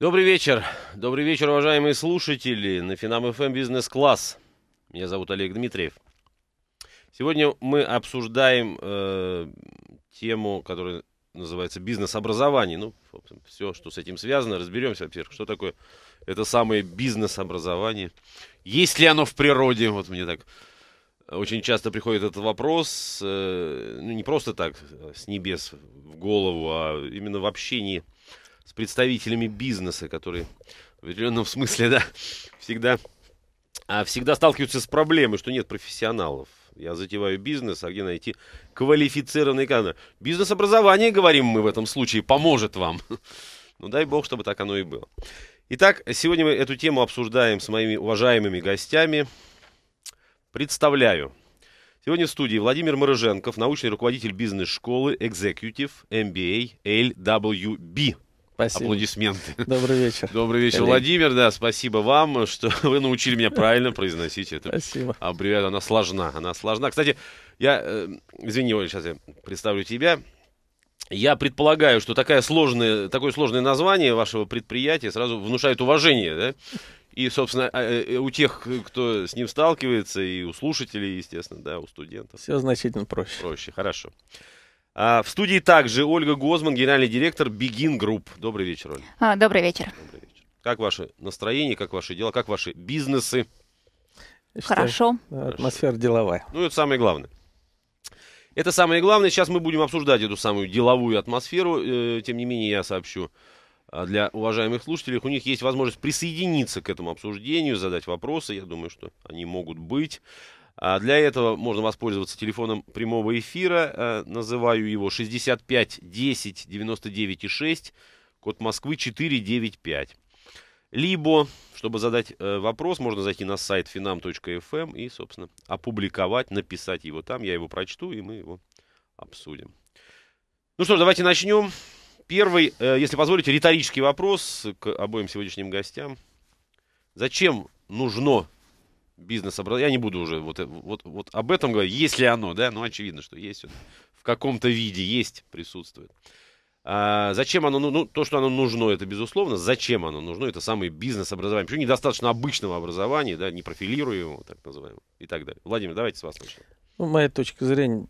Добрый вечер. Добрый вечер, уважаемые слушатели на Финам ФМ эм Бизнес Класс. Меня зовут Олег Дмитриев. Сегодня мы обсуждаем э, тему, которая называется бизнес-образование. Ну, все, что с этим связано, разберемся, во-первых, что такое это самое бизнес-образование. Есть ли оно в природе? Вот мне так очень часто приходит этот вопрос, э, ну, не просто так, с небес в голову, а именно в общении с представителями бизнеса, которые в определенном смысле, да, всегда, а, всегда сталкиваются с проблемой, что нет профессионалов. Я затеваю бизнес, а где найти квалифицированный кадр? Бизнес-образование, говорим мы в этом случае, поможет вам. Ну дай бог, чтобы так оно и было. Итак, сегодня мы эту тему обсуждаем с моими уважаемыми гостями. Представляю. Сегодня в студии Владимир Мороженков, научный руководитель бизнес-школы Executive MBA LWB. Спасибо. Аплодисменты. Добрый вечер. Добрый вечер, коллеги. Владимир. Да, спасибо вам, что вы научили меня правильно произносить это. Спасибо. Аббревиатура, она сложна, она сложна. Кстати, я, э, извини, Оля, сейчас я представлю тебя. Я предполагаю, что такая сложная, такое сложное название вашего предприятия сразу внушает уважение, да? И, собственно, а, э, э, у тех, кто с ним сталкивается, и у слушателей, естественно, да, у студентов. Все значительно проще. Проще, хорошо. А, в студии также Ольга Гозман, генеральный директор Begin Group. Добрый вечер, Ольга. А, добрый вечер. Добрый вечер. Как ваше настроение, как ваши дела, как ваши бизнесы? Хорошо. атмосфера деловая. Ну, это самое главное. Это самое главное. Сейчас мы будем обсуждать эту самую деловую атмосферу. Э, тем не менее, я сообщу а, для уважаемых слушателей. У них есть возможность присоединиться к этому обсуждению, задать вопросы. Я думаю, что они могут быть. А, для этого можно воспользоваться телефоном прямого эфира. Э, называю его 65 10 99 6, код Москвы 495. Либо, чтобы задать э, вопрос, можно зайти на сайт finam.fm эм и, собственно, опубликовать, написать его там. Я его прочту, и мы его обсудим. Ну что ж, давайте начнем. Первый, э, если позволите, риторический вопрос к обоим сегодняшним гостям. Зачем нужно бизнес Я не буду уже вот, э, вот, вот об этом говорить. Есть ли оно, да? Ну, очевидно, что есть. В каком-то виде есть, присутствует. А зачем оно, ну, ну, то, что оно нужно, это безусловно. Зачем оно нужно, это самый бизнес образование. Почему недостаточно обычного образования, да, не профилируемого, так называемого, и так далее. Владимир, давайте с вас начнем. Ну, моя точка зрения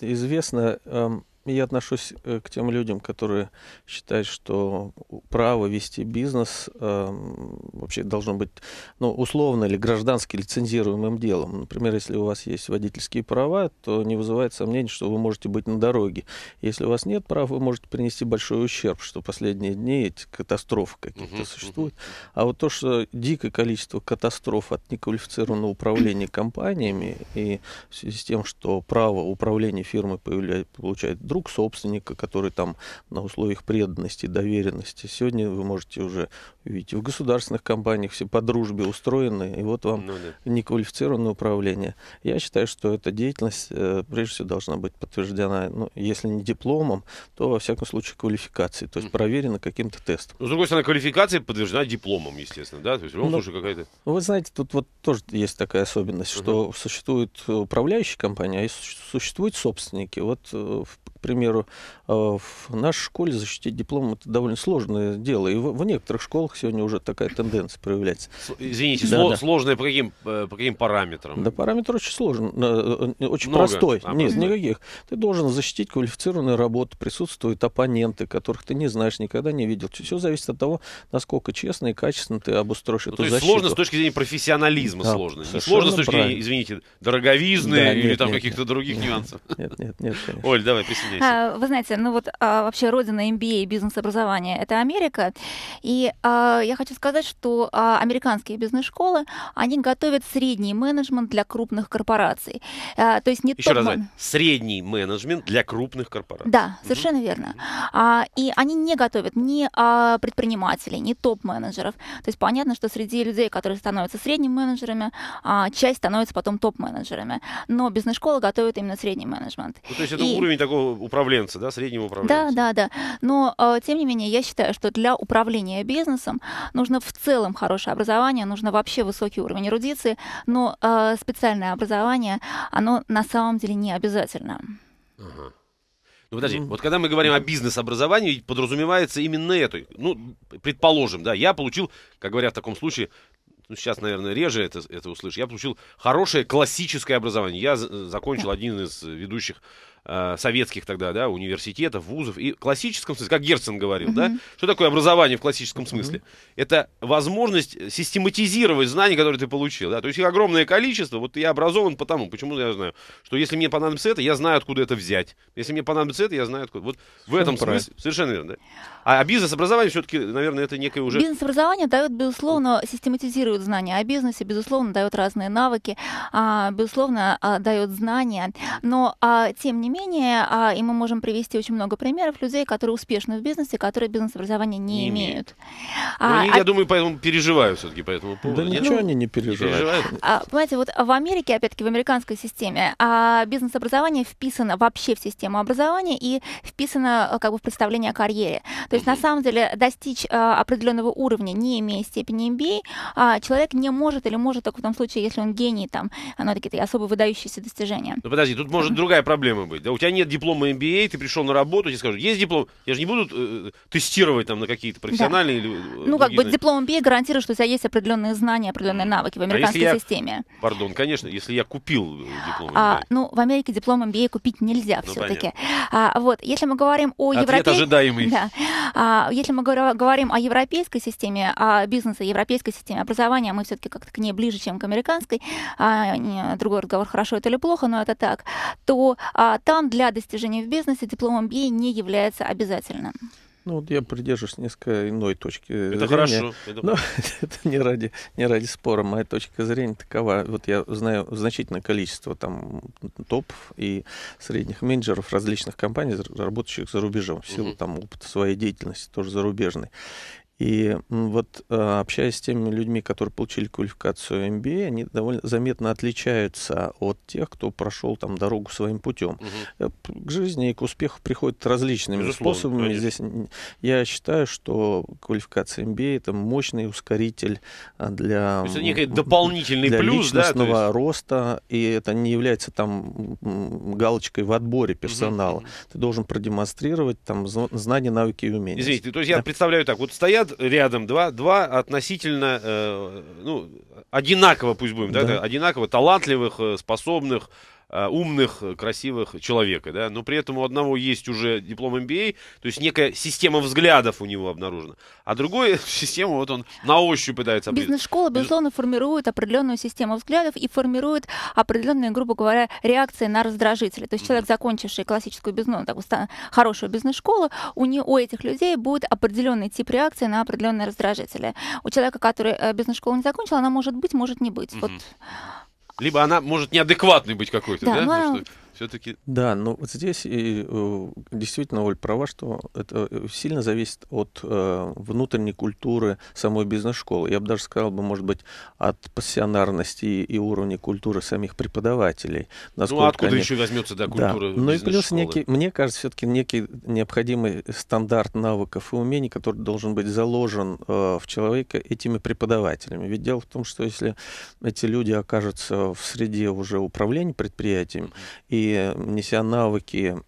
известна. Эм, я отношусь э, к тем людям, которые считают, что право вести бизнес э, вообще должно быть ну, условно или граждански лицензируемым делом. Например, если у вас есть водительские права, то не вызывает сомнений, что вы можете быть на дороге. Если у вас нет прав, вы можете принести большой ущерб, что последние дни эти катастрофы какие-то угу, существуют. Угу. А вот то, что дикое количество катастроф от неквалифицированного управления компаниями и в связи с тем, что право управления фирмой получает получает друг собственника, который там на условиях преданности, доверенности. Сегодня вы можете уже видеть в государственных компаниях все по дружбе устроены, и вот вам ну, да. неквалифицированное управление. Я считаю, что эта деятельность э, прежде всего должна быть подтверждена, ну, если не дипломом, то во всяком случае квалификацией, то есть проверена каким-то тестом. Ну, с другой стороны, квалификация подтверждена дипломом, естественно, да, то есть в любом ну, случае какая-то. Вы знаете, тут вот тоже есть такая особенность, угу. что существует э, управляющая компания, а существуют собственники. Вот э, примеру, э, в нашей школе защитить диплом – это довольно сложное дело. И в, в некоторых школах сегодня уже такая тенденция проявляется. Извините, да, сло, да. сложное по каким, э, по каким параметрам? Да, параметр очень сложный, э, очень Много. простой. А, Нет, да. никаких. Ты должен защитить квалифицированную работу, присутствуют оппоненты, которых ты не знаешь, никогда не видел. Все зависит от того, насколько честно и качественно ты обустроишь ну, эту то есть защиту. сложно с точки зрения профессионализма да, сложно. Не сложно с точки зрения, извините, дороговизны да, или нет, там каких-то других нет, нюансов. Нет, нет, нет. Конечно. Оль, давай, присоединяйся здесь? А, вы знаете, ну вот а, вообще родина MBA и бизнес-образования — это Америка. И а, я хочу сказать, что американские бизнес-школы, они готовят средний менеджмент для крупных корпораций. То есть не Еще раз, средний менеджмент для крупных корпораций. Да, угу. совершенно верно. И они не готовят ни предпринимателей, ни топ-менеджеров. То есть понятно, что среди людей, которые становятся средними менеджерами, часть становится потом топ-менеджерами. Но бизнес-школа готовит именно средний менеджмент. Ну, то есть это и... уровень такого управленца, да, среднего управленца. Да, да, да. Но, а, тем не менее, я считаю, что для управления бизнесом нужно в целом хорошее образование, нужно вообще высокий уровень эрудиции, но а, специальное образование, оно на самом деле не обязательно. Ага. Ну, подожди, mm-hmm. вот когда мы говорим о бизнес-образовании, подразумевается именно это. Ну, предположим, да, я получил, как говорят в таком случае, ну, сейчас, наверное, реже это, это услышу, я получил хорошее классическое образование. Я э, закончил один из ведущих Э, советских тогда, да, университетов, вузов и классическом смысле, как Герцен говорил, mm-hmm. да, что такое образование в классическом смысле? Mm-hmm. Это возможность систематизировать знания, которые ты получил, да, то есть их огромное количество, вот я образован потому, почему я знаю, что если мне понадобится это, я знаю, откуда это взять, если мне понадобится это, я знаю, откуда, вот в этом Супер. смысле, совершенно верно, да. А, а бизнес-образование все-таки, наверное, это некое уже... Бизнес-образование дает, безусловно, систематизирует знания о бизнесе, безусловно, дает разные навыки, а, безусловно, а, дает знания, но, а, тем не менее, менее, а, и мы можем привести очень много примеров людей, которые успешны в бизнесе, которые бизнес-образование не, не имеют. Ну, а, они, а... Я думаю, поэтому переживают, все-таки по этому поводу. Да Нет? ничего они не переживают. Не переживают. А, понимаете, вот в Америке, опять-таки, в американской системе а, бизнес-образование вписано вообще в систему образования и вписано э, как бы в представление о карьере. То есть, mm на самом деле, достичь а, определенного уровня, не имея степени MBA, а, человек не может или может только в том случае, если он гений, там, ну, такие особо выдающиеся достижения. Ну, подожди, тут может другая проблема быть. Да, у тебя нет диплома MBA, ты пришел на работу, тебе скажут, есть диплом, я же не буду э, тестировать там на какие-то профессиональные да. или... Э, ну, как бы диплом MBA гарантирует, что у тебя есть определенные знания, определенные навыки в а американской а системе. Я, пардон, конечно, если я купил э, диплом MBA. А, ну, в Америке диплом MBA купить нельзя ну, все-таки. А, вот, если мы говорим о европейской... ожидаемый. Да. А, если мы говорим о европейской системе о бизнеса, европейской системе образования, мы все-таки как-то к ней ближе, чем к американской, а, не, другой разговор, хорошо это или плохо, но это так, то а, там там для достижения в бизнесе диплом MBA не является обязательным. Ну, вот я придерживаюсь несколько иной точки это зрения. Хорошо, это хорошо. это не ради, не ради спора. Моя точка зрения такова. Вот я знаю значительное количество там топ и средних менеджеров различных компаний, работающих за рубежом, в силу угу. там опыта своей деятельности, тоже зарубежной. И вот а, общаясь с теми людьми, которые получили квалификацию MBA, а, они довольно заметно отличаются от тех, кто прошел там дорогу своим путем. Угу. К жизни и к успеху приходят различными Безусловно, способами. Здесь я считаю, что квалификация MBA а это мощный ускоритель для то есть это некий дополнительный для плюс, личностного да, есть... роста, и это не является там галочкой в отборе персонала. Угу. Ты должен продемонстрировать там знания, навыки и умения. Извините, то есть да? я представляю так, вот стоят ряд, рядом два, два относительно, э, ну, одинаково пусть будем, да, да одинаково талантливых, э, способных, Э, умных, э, красивых человека, да, но при этом у одного есть уже диплом MBA, то есть некая система взглядов у него обнаружена, а другой систему вот он на ощупь пытается обрезать. Бизнес-школа, безусловно, формирует определенную систему взглядов и формирует определенные, грубо говоря, реакции на раздражители. То есть человек, закончивший классическую бизнес, ну, такую хорошую бизнес-школу, у, не, у этих людей будет определенный тип реакции на определенные раздражители. У человека, который э, бизнес-школу не закончил, она может быть, может не быть. Mm-hmm. Вот либо она может неадекватной быть какой-то, да? да? Ну, что все-таки... Да, ну вот здесь и, э, действительно, Оль права, что это э, сильно зависит от э, внутренней культуры самой бизнес-школы. Я бы даже сказал, бы, может быть, от пассионарности и, и уровня культуры самих преподавателей. Ну, а Насколько ну, откуда они... еще возьмется да, культура да. Ну и плюс, некий, мне кажется, все-таки некий необходимый стандарт навыков и умений, который должен быть заложен э, в человека этими преподавателями. Ведь дело в том, что если эти люди окажутся в среде уже управления предприятием, и неся навыки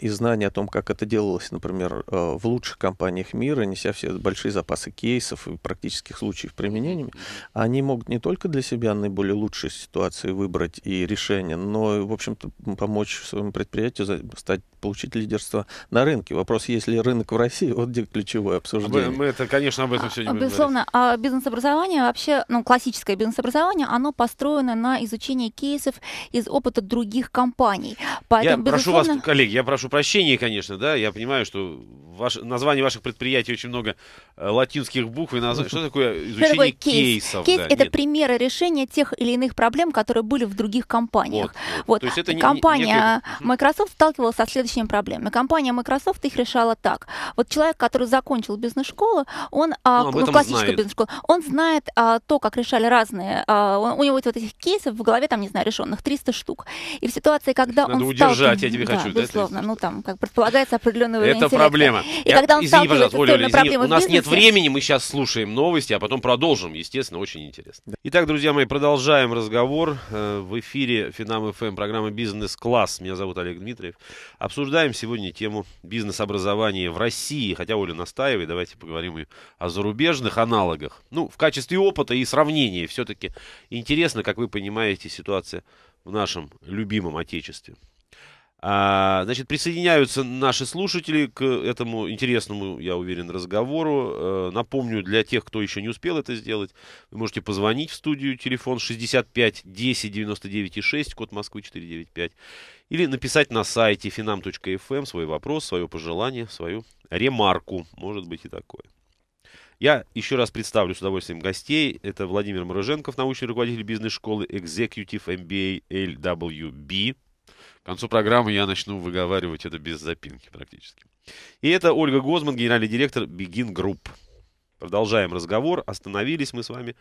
и знания о том, как это делалось, например, э, в лучших компаниях мира, неся все большие запасы кейсов и практических случаев применения, они могут не только для себя наиболее лучшие ситуации выбрать и решения, но и, в общем-то, помочь своему предприятию стать получить лидерство на рынке. Вопрос, есть ли рынок в России, вот где ключевое обсуждение. Мы, это, конечно, об этом а, сегодня Безусловно, а бизнес-образование вообще, ну, классическое бизнес-образование, оно построено на изучении кейсов из опыта других компаний компаний. Поэтому, я безусловно... прошу вас, коллеги, я прошу прощения, конечно, да, я понимаю, что ваш, названии ваших предприятий очень много э, латинских букв. И наз... Что такое изучение такой кейсов? Кейс да, это нет. примеры решения тех или иных проблем, которые были в других компаниях. Вот. вот. То есть это Компания не, Microsoft сталкивалась со следующими проблемами. Компания Microsoft их решала так. Вот человек, который закончил бизнес-школу, он, а, ну, ну, классическую бизнес-школу, он знает а, то, как решали разные, а, у него вот этих кейсов в голове, там, не знаю, решенных 300 штук. И в ситуации, когда Надо он... удержать, стал... я тебе да, хочу. Безусловно, ну там, как предполагается, определенный уровень Это интеллекта. проблема. И Я, когда он извини, пожалуйста, Оля, Оля, извини, у нас нет времени, мы сейчас слушаем новости, а потом продолжим, естественно, очень интересно. Да. Итак, друзья мои, продолжаем разговор. Э, в эфире Финам ФМ, программа «Бизнес-класс». Меня зовут Олег Дмитриев. Обсуждаем сегодня тему бизнес-образования в России. Хотя Оля настаивает, давайте поговорим и о зарубежных аналогах. Ну, в качестве опыта и сравнения. Все-таки интересно, как вы понимаете, ситуация в нашем любимом отечестве. А, значит, присоединяются наши слушатели к этому интересному, я уверен, разговору. Э, напомню, для тех, кто еще не успел это сделать, вы можете позвонить в студию, телефон 65 10 99 6, код Москвы 495, или написать на сайте finam.fm эм свой вопрос, свое пожелание, свою ремарку, может быть и такое. Я еще раз представлю с удовольствием гостей. Это Владимир Мороженков, научный руководитель бизнес-школы Executive MBA LWB. К концу программы я начну выговаривать это без запинки практически. И это Ольга Гозман, генеральный директор Begin Group. Продолжаем разговор. Остановились мы с вами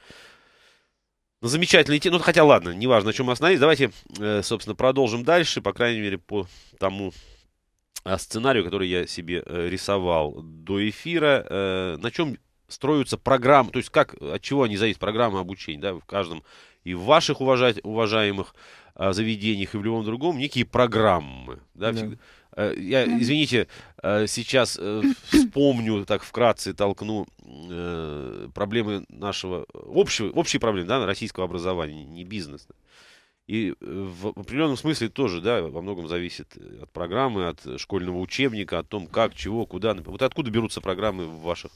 на ну, замечательной теме. Ну, хотя ладно, неважно, на чем мы остановились. Давайте, э, собственно, продолжим дальше, по крайней мере, по тому э, сценарию, который я себе э, рисовал до эфира. На чем строятся программы, то есть как, от чего они зависят, программы обучения, да, в каждом и в ваших уважать, уважаемых заведениях и в любом другом некие программы. Да, да. Всегда. Э, я, извините, э, сейчас э, вспомню, так вкратце толкну проблемы нашего общего, общие проблемы да, российского образования, не бизнеса. И в определенном смысле тоже, да, во многом зависит от программы, от школьного учебника, о том, как, чего, куда. Вот откуда берутся программы в ваших,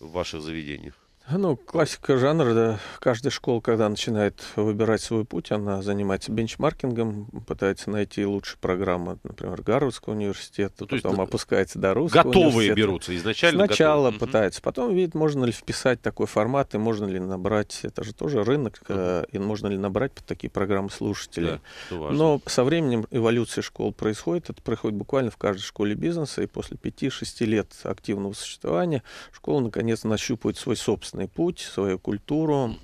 в ваших заведениях? Ну, классика жанра, да. Каждая школа, когда начинает выбирать свой путь, она занимается бенчмаркингом, пытается найти лучшие программы, например, Гарвардского университета, ну, то потом опускается до русского Готовые берутся изначально? Сначала готовы. пытаются. Потом видит, можно ли вписать такой формат, и можно ли набрать, это же тоже рынок, uh и можно ли набрать под такие программы слушателей. Да, Но со временем эволюция школ происходит. Это происходит буквально в каждой школе бизнеса, и после 5-6 лет активного существования школа наконец нащупывает свой собственный собственный путь, свою культуру,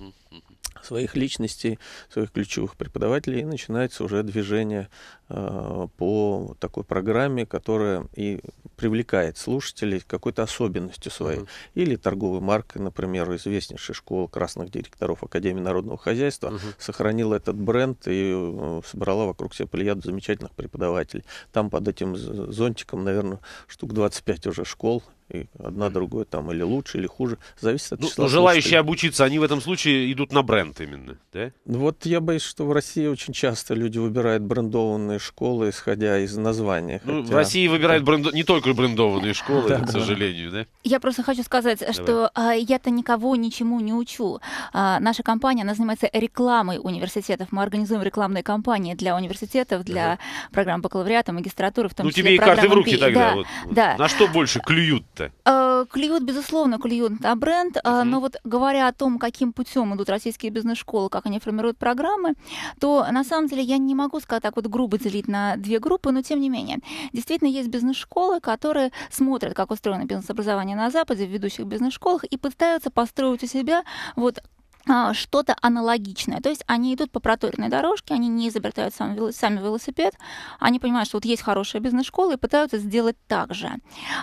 своих личностей, своих ключевых преподавателей, и начинается уже движение э, по такой программе, которая и привлекает слушателей какой-то особенностью своей. Uh-huh. Или торговой маркой, например, известнейшая школа красных директоров Академии народного хозяйства uh-huh. сохранила этот бренд и э, собрала вокруг себя плеяду замечательных преподавателей. Там под этим зонтиком, наверное, штук 25 уже школ и одна другой там или лучше, или хуже. Зависит от ну, числа. Ну, желающие слушателей. обучиться, они в этом случае идут на бренд именно, да? Ну, вот я боюсь, что в России очень часто люди выбирают брендованные школы, исходя из названия. Ну, хотя... в России выбирают бренд не только брендованные школы, да, к сожалению, да? Я просто хочу сказать, Давай. что а, я-то никого ничему не учу. А, наша компания, она занимается рекламой университетов. Мы организуем рекламные кампании для университетов, для ага. программ бакалавриата, магистратуры, в том ну, числе тебе и карты в руки тогда. Да, вот. да. На что больше клюют клюют-то? Э, клюют, безусловно, клюют на бренд, угу. но вот говоря о том, каким путем идут российские бизнес-школы, как они формируют программы, то на самом деле я не могу сказать так вот грубо делить на две группы, но тем не менее. Действительно, есть бизнес-школы, которые смотрят, как устроено бизнес-образование на Западе в ведущих бизнес-школах и пытаются построить у себя вот а, что-то аналогичное. То есть они идут по проторенной дорожке, они не изобретают сам, сами велосипед, они понимают, что вот есть хорошая бизнес-школа и пытаются сделать так же.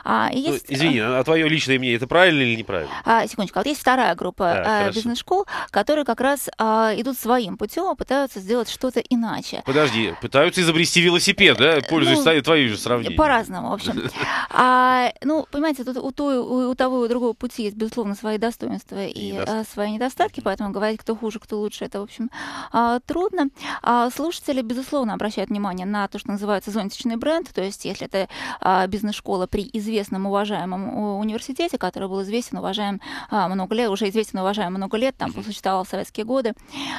А, ну, есть... ну, извини, а твое личное мнение, это правильно или неправильно? А, секундочку, а вот есть вторая группа а, а, бизнес-школ, которые как раз а, идут своим путем, пытаются сделать что-то иначе. Подожди, пытаются изобрести велосипед, да, э, пользуясь ну, твоей же сравнением. По-разному, в общем. А, ну, понимаете, тут у, той, у, того и у другого пути есть, безусловно, свои достоинства и, и недостатки. свои недостатки, поэтому говорить, кто хуже, кто лучше, это, в общем, а, трудно. А слушатели, безусловно, обращают внимание на то, что называется зонтичный бренд, то есть если это а, бизнес-школа при известном уважаемом университете, который был известен, уважаем много лет, уже известен, уважаем много лет, там существовал в советские годы,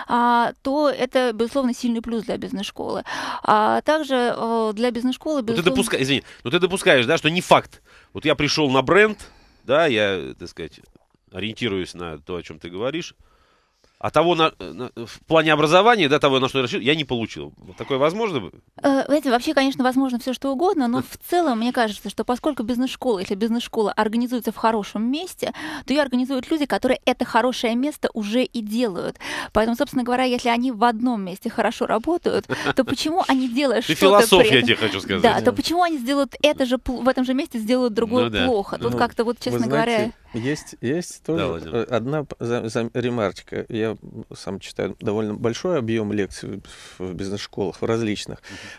то это, безусловно, сильный плюс для бизнес-школы. Также для бизнес-школы... Безусловно... ты, допуска... Извини, но ну ты допускаешь, да, что не факт. Вот я пришел на бренд, да, я, так сказать, ориентируюсь на то, о чем ты говоришь, а того на, на, в плане образования, да, того, на что я рассчитывал, я не получил. такое возможно? Э, знаете, вообще, конечно, возможно все что угодно, но в целом, мне кажется, что поскольку бизнес-школа, если бизнес-школа организуется в хорошем месте, то ее организуют люди, которые это хорошее место уже и делают. Поэтому, собственно говоря, если они в одном месте хорошо работают, то почему они делают что-то... Ты философ, я тебе хочу сказать. Да, то почему они сделают это же, в этом же месте сделают другое ну плохо? Тут ну, как-то вот, честно говоря... Есть, есть тоже да, э, одна за, за, ремарочка. Я сам читаю довольно большой объем лекций в бизнес-школах, в различных.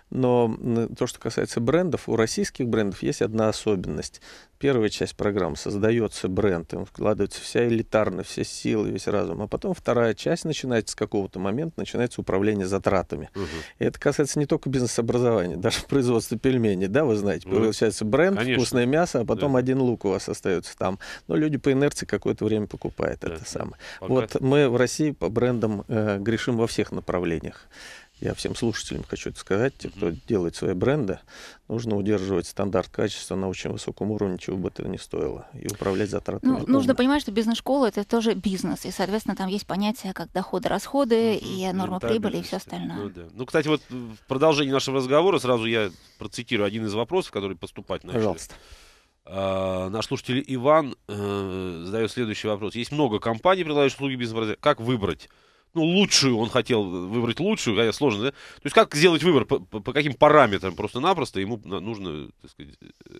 Но то, что касается брендов, у российских брендов есть одна особенность. Первая часть программы создается бренд, он вкладывается вся элитарно, все силы, весь разум. А потом вторая часть начинается с какого-то момента, начинается управление затратами. Угу. И это касается не только бизнес-образования, даже производства пельменей. Да, вы знаете, ну, получается бренд, Конечно. вкусное мясо, а потом да. один лук у вас остается там. Ну, люди по инерции какое-то время покупают да. это самое. Пока... Вот мы в России по брендам э, грешим во всех направлениях. Я всем слушателям хочу это сказать, те, кто mm-hmm. делает свои бренды, нужно удерживать стандарт качества на очень высоком уровне, чего бы это ни стоило, и управлять затратами. Ну, нужно понимать, что бизнес-школа это тоже бизнес, и, соответственно, там есть понятие как доходы, расходы mm-hmm. и норма прибыли и все остальное. Ну, да. ну, кстати, вот в продолжении нашего разговора сразу я процитирую один из вопросов, который поступать начали. Пожалуйста. А, наш слушатель Иван э, задает следующий вопрос. Есть много компаний, предлагающих услуги бизнес-образования. Как выбрать? Ну, лучшую он хотел выбрать лучшую, хотя сложно, да? То есть как сделать выбор? По, по, каким параметрам? Просто-напросто ему нужно, так сказать,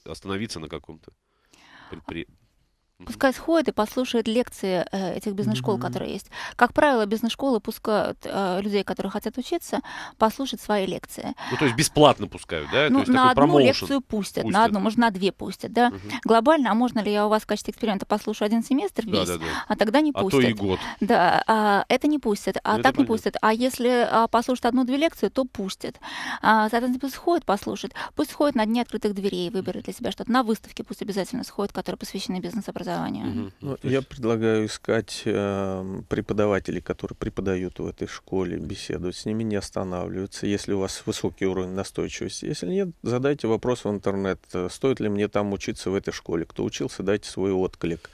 остановиться на каком-то предприятии. Пускай сходит и послушает лекции э, этих бизнес-школ, mm-hmm. которые есть. Как правило, бизнес-школы пускают э, людей, которые хотят учиться, послушать свои лекции. Ну, то есть бесплатно пускают, да? Ну, на одну промоушен. лекцию пустят, пустят, на одну, может, на две пустят, да. Угу. Глобально, а можно ли я у вас в качестве эксперимента послушаю один семестр весь, да, да, да. а тогда не пустят. А то и год. Да, а, это не пустят, а ну, это так понятно. не пустят. А если а, послушать одну-две лекции, то пустят. А, соответственно, пусть сходит, послушает. Пусть сходит на дни открытых дверей, выберет для себя что-то. На выставке пусть обязательно сходит, которые посвящены бизнес-образованию образования. Угу. Ну, ну я предлагаю искать э, преподавателей, которые преподают в этой школе, беседовать с ними, не останавливаются. Если у вас высокий уровень настойчивости, если нет, задайте вопрос в интернет. Э, стоит ли мне там учиться в этой школе? Кто учился, дайте свой отклик,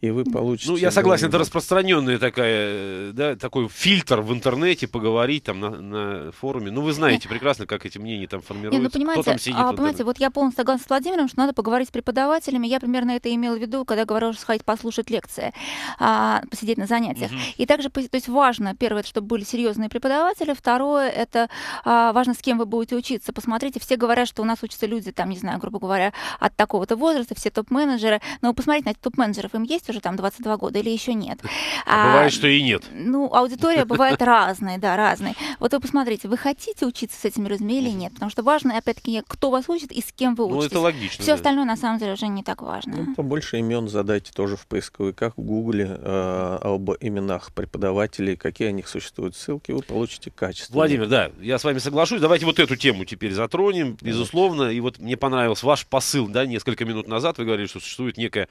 и вы получите. Ну, я согласен, это распространенная такая, э, да, такой фильтр в интернете поговорить там на, на форуме. Ну, вы ну, знаете прекрасно, как эти мнения там ну, формируются. Нет, ну, понимаете, Кто там сидит а, понимаете, вот я полностью согласна с Владимиром, что надо поговорить с преподавателями. Я примерно это имела в виду, когда говорила, что сходить послушать лекции, а, посидеть на занятиях. mm И также, то есть важно, первое, это чтобы были серьезные преподаватели, второе, это а, важно, с кем вы будете учиться. Посмотрите, все говорят, что у нас учатся люди, там, не знаю, грубо говоря, от такого-то возраста, все топ-менеджеры, но посмотрите на этих топ-менеджеров, им есть уже там 22 года или еще нет? А, а бывает, что и нет. Ну, аудитория бывает разная, да, разная. Вот вы посмотрите, вы хотите учиться с этими людьми или нет? Потому что важно, опять-таки, кто вас учит и с кем вы учитесь. Ну, это логично. Все остальное, на самом деле, уже не так важно. Ну, побольше имен за задайте тоже в поисковиках, в Гугле э, об именах преподавателей, какие о них существуют ссылки, вы получите качество. Владимир, да, я с вами соглашусь. Давайте вот эту тему теперь затронем, безусловно. И вот мне понравился ваш посыл, да, несколько минут назад вы говорили, что существует некая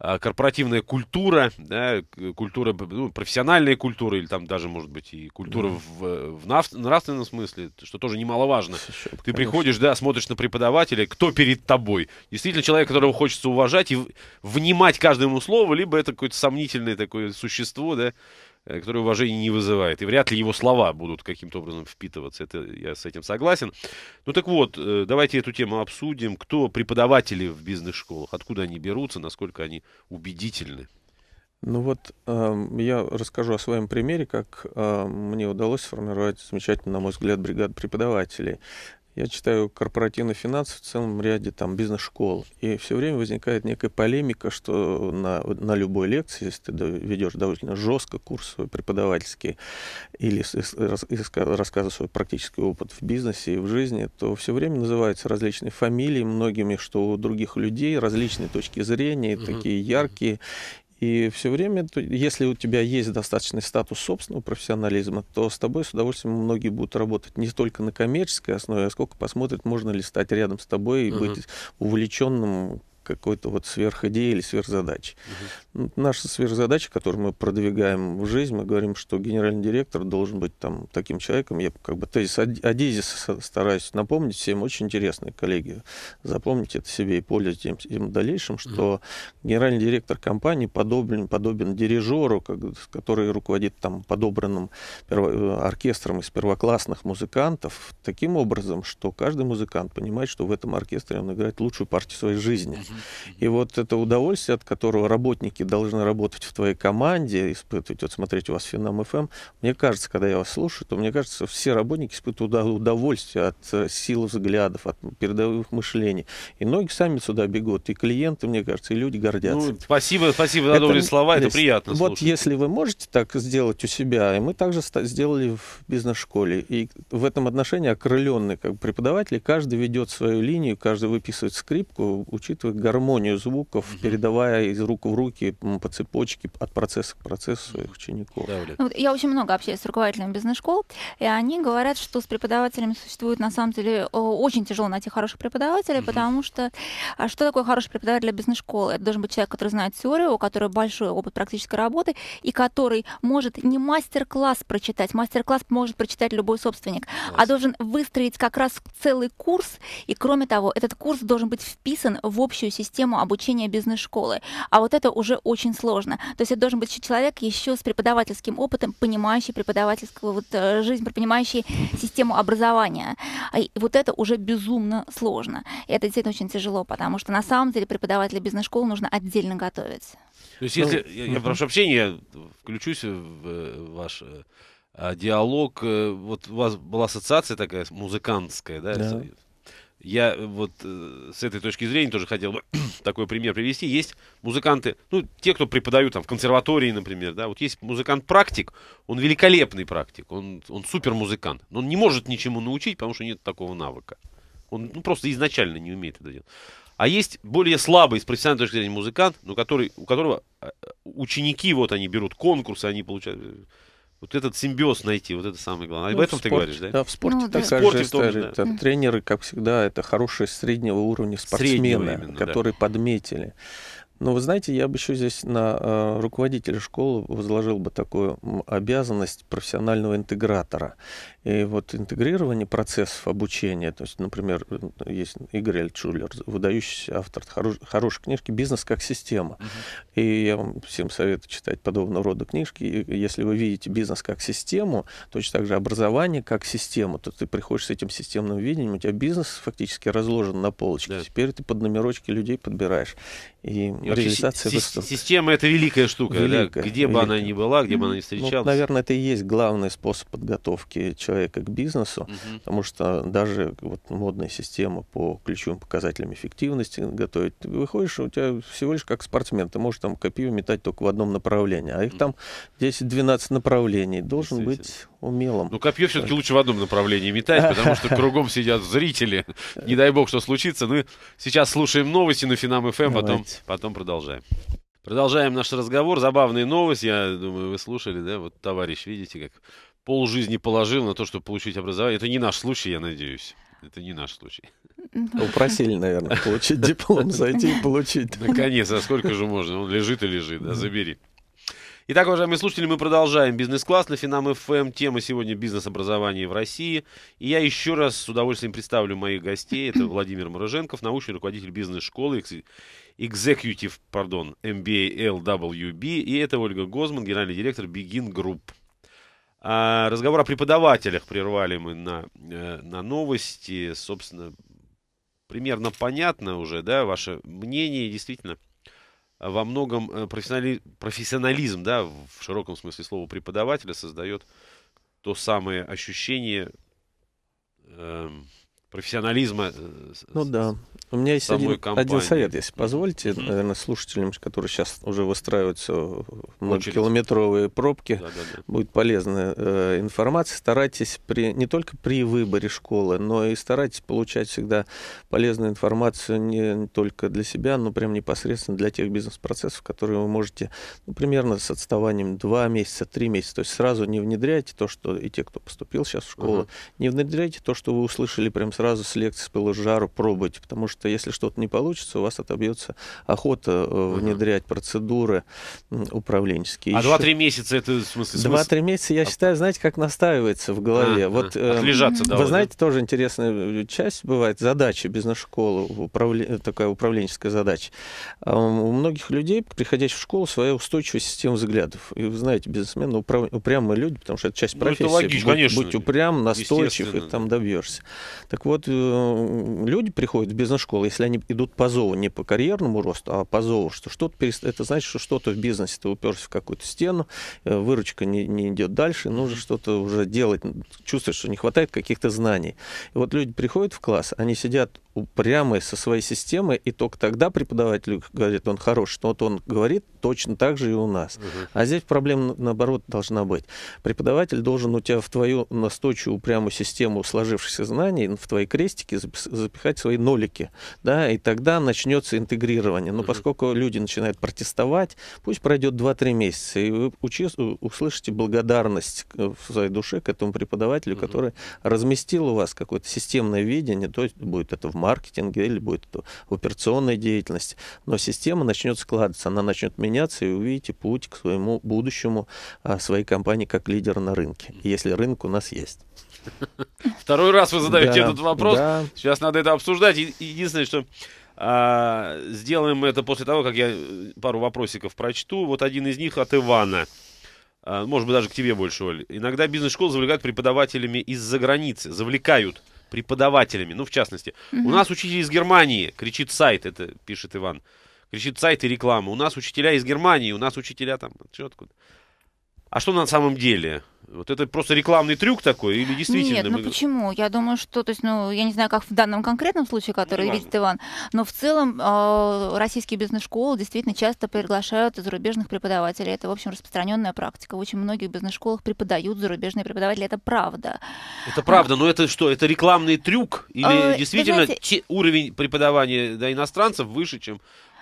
а, корпоративная культура, да, культура, ну, профессиональная культура, или там даже, может быть, и культура mm. в, в нав, нравственном смысле, что тоже немаловажно. Еще, Ты конечно. приходишь, да, смотришь на преподавателя, кто перед тобой. Действительно, человек, которого хочется уважать и внимать каждому слову, либо это какое-то сомнительное такое существо, да, Э, который уважения не вызывает. И вряд ли его слова будут каким-то образом впитываться. Это я с этим согласен. Ну так вот, э, давайте эту тему обсудим. Кто преподаватели в бизнес-школах? Откуда они берутся? Насколько они убедительны? Ну вот э, я расскажу о своем примере, как э, мне удалось сформировать замечательно, на мой взгляд, бригад преподавателей. Я читаю корпоративный финансы в целом ряде там бизнес-школ. И все время возникает некая полемика, что на, на любой лекции, если ты ведешь довольно жестко курс свой преподавательский или рассказываешь свой практический опыт в бизнесе и в жизни, то все время называются различные фамилии, многими, что у других людей различные точки зрения, угу. такие яркие и все время, если у тебя есть достаточный статус собственного профессионализма, то с тобой с удовольствием многие будут работать не только на коммерческой основе, а сколько посмотрят, можно ли стать рядом с тобой и угу. быть увлеченным какой-то вот сверхидеи или сверхзадачи. Угу. Наша сверхзадача, которую мы продвигаем в жизнь, мы говорим, что генеральный директор должен быть там таким человеком. Я как бы тезис о стараюсь напомнить всем, очень интересные коллеги. Запомните это себе и пользуйтесь им, им в дальнейшем, что угу. генеральный директор компании подобен, подобен дирижеру, который руководит там подобранным перво, э, оркестром из первоклассных музыкантов, таким образом, что каждый музыкант понимает, что в этом оркестре он играет лучшую партию своей жизни. И вот это удовольствие, от которого работники должны работать в твоей команде, испытывать, вот смотреть у вас Финам ФМ, мне кажется, когда я вас слушаю, то мне кажется, все работники испытывают удовольствие от э, сил взглядов, от передовых мышлений. И ноги сами сюда бегут, и клиенты, мне кажется, и люди гордятся. Ну, спасибо, спасибо за это, добрые слова, это приятно Вот слушать. если вы можете так сделать у себя, и мы также сделали в бизнес-школе, и в этом отношении окрыленные как преподаватели, каждый ведет свою линию, каждый выписывает скрипку, учитывая гармонию звуков, угу. передавая из рук в руки по цепочке от процесса к процессу их учеников. Да, ну, я очень много общаюсь с руководителями бизнес-школ, и они говорят, что с преподавателями существует на самом деле очень тяжело найти хороших преподавателей, угу. потому что а что такое хороший преподаватель для бизнес-школы? Это должен быть человек, который знает теорию, у которого большой опыт практической работы, и который может не мастер-класс прочитать, мастер-класс может прочитать любой собственник, а Класс. а должен выстроить как раз целый курс, и кроме того, этот курс должен быть вписан в общую систему обучения бизнес-школы. А вот это уже очень сложно. То есть это должен быть человек еще с преподавательским опытом, понимающий преподавательскую вот, э, жизнь, понимающий систему образования. А и вот это уже безумно сложно. И это действительно очень тяжело, потому что на самом деле преподавателя бизнес-школы нужно отдельно готовить. То есть, если, ну, я, я прошу общения, я включусь в э, ваш э, а, диалог. Вот у вас была ассоциация такая музыкантская, да? да я э, вот э, с этой точки зрения тоже хотел бы такой пример привести. Есть музыканты, ну, те, кто преподают там в консерватории, например, да, вот есть музыкант-практик, он великолепный практик, он, он супер-музыкант, но он не может ничему научить, потому что нет такого навыка. Он ну, просто изначально не умеет это делать. А есть более слабый с профессиональной точки зрения музыкант, но который, у которого э, э, ученики, вот они берут конкурсы, они получают вот этот симбиоз найти, вот это самое главное. Ну, Об этом спорте, ты говоришь, да? Да, в спорте ну, такая же история. Тоже, да. Тренеры, как всегда, это хорошие среднего уровня спортсмены, именно, которые да. подметили. Но вы знаете, я бы еще здесь на э, руководителя школы возложил бы такую обязанность профессионального интегратора. И вот интегрирование процессов обучения, то есть, например, есть Игорь Альтшулер, выдающийся автор хорош, хорошей книжки «Бизнес как система». Uh-huh. И я вам всем советую читать подобного рода книжки. И если вы видите бизнес как систему, точно так же образование как систему, то ты приходишь с этим системным видением, у тебя бизнес фактически разложен на полочке. Да. Теперь ты под номерочки людей подбираешь. И, и организация выставок. Система это великая штука, великая, да? где великая. бы она ни была, где бы она ни ну, встречалась. Ну, наверное, это и есть главный способ подготовки человека к бизнесу, угу. потому что даже вот модная система по ключевым показателям эффективности готовить, ты выходишь, у тебя всего лишь как спортсмен, ты можешь там копию метать только в одном направлении, а их там 10-12 направлений, должен быть умелым. Ну, копье все-таки лучше в одном направлении метать, потому что кругом сидят зрители. Не дай бог, что случится. Мы ну сейчас слушаем новости на Финам ФМ, эм, потом, потом продолжаем. Продолжаем наш разговор. Забавная новость, я думаю, вы слушали, да? Вот товарищ, видите, как пол жизни положил на то, чтобы получить образование. Это не наш случай, я надеюсь. Это не наш случай. Упросили, наверное, получить диплом, зайти и получить. Наконец, а сколько же можно? Он лежит и лежит, да, забери. Итак, уважаемые слушатели, мы продолжаем бизнес-класс на Финам ФМ. Эм. Тема сегодня бизнес-образование в России. И я еще раз с удовольствием представлю моих гостей. Это Владимир Мороженков, научный руководитель бизнес-школы, executive, пардон, MBA LWB. И это Ольга Гозман, генеральный директор Begin Group. А разговор о преподавателях прервали мы на, э, на новости. Собственно, примерно понятно уже, да, ваше мнение. Действительно, во многом э, профессионализм, да, в широком смысле слова преподавателя создает то самое ощущение эм, профессионализма. Э, ну да. У меня есть один, один совет, если позволите, mm-hmm. наверное, слушателям, которые сейчас уже выстраиваются в многокилометровые пробки, да, да, да. будет полезная э, информация. Старайтесь при, не только при выборе школы, но и старайтесь получать всегда полезную информацию не только для себя, но прям непосредственно для тех бизнес-процессов, которые вы можете ну, примерно с отставанием 2 месяца, 3 месяца. То есть сразу не внедряйте то, что и те, кто поступил сейчас в школу, uh-huh. не внедряйте то, что вы услышали прям сразу сразу с лекции с пылу жару пробуйте, потому что если что-то не получится, у вас отобьется охота э, внедрять процедуры управленческие. А Еще... 2-3 месяца это в смысле? смысл? 2-3 месяца, я а... считаю, знаете, как настаивается в голове. А, вот, а. Э, отлежаться Вы знаете, тоже интересная э, часть бывает, задача бизнес-школы, управле... такая управленческая задача. А у многих людей, приходящих в школу, своя устойчивая система взглядов. И вы знаете, бизнесмены управ... упрямые люди, потому что это часть профессии. Ну, это логично, будь, конечно. Будь упрям, настойчив, и там добьешься. Так вот, вот э, люди приходят в бизнес-школу, если они идут по зову, не по карьерному росту, а по зову, что что-то перест... это значит, что что-то в бизнесе ты уперся в какую-то стену, э, выручка не, не идет дальше, нужно что-то уже делать, чувствуешь, что не хватает каких-то знаний. И вот люди приходят в класс, они сидят прямо со своей системой, и только тогда преподаватель говорит, он хороший, что вот он говорит точно так же и у нас. Угу. А здесь проблема, наоборот, должна быть. Преподаватель должен у тебя в твою настойчивую, упрямую систему сложившихся знаний, в твоей свои крестики, запихать свои нолики, да, и тогда начнется интегрирование. Но поскольку люди начинают протестовать, пусть пройдет 2-3 месяца, и вы услышите благодарность в своей душе к этому преподавателю, который разместил у вас какое-то системное видение, то есть будет это в маркетинге или будет это в операционной деятельности, но система начнет складываться, она начнет меняться, и увидите путь к своему будущему, а, своей компании как лидера на рынке, если рынок у нас есть. Второй раз вы задаете этот вопрос. Сейчас надо это обсуждать. Единственное, что а, сделаем мы это после того, как я э, пару вопросиков прочту. Вот один из них от Ивана. А, может быть, даже к тебе больше, Оль. Иногда бизнес-школы завлекают преподавателями из-за границы. Завлекают преподавателями. Ну, в частности. У нас учитель из Германии, кричит сайт, это пишет Иван. Кричит сайт и реклама. У нас учителя из Германии, у нас учителя там, что откуда. А что на самом деле? Вот это просто рекламный трюк такой или действительно? Нет, ну мы... ну почему? Я думаю, что, то есть, ну, я не знаю, как в данном конкретном случае, который ну, видит Иван, но в целом э, российские бизнес-школы действительно часто приглашают зарубежных преподавателей. Это, в общем, распространенная практика. В очень многих бизнес-школах преподают зарубежные преподаватели. Это правда. Это правда, но это что? Это рекламный трюк или э, действительно знаете... те, уровень преподавания да, иностранцев выше, чем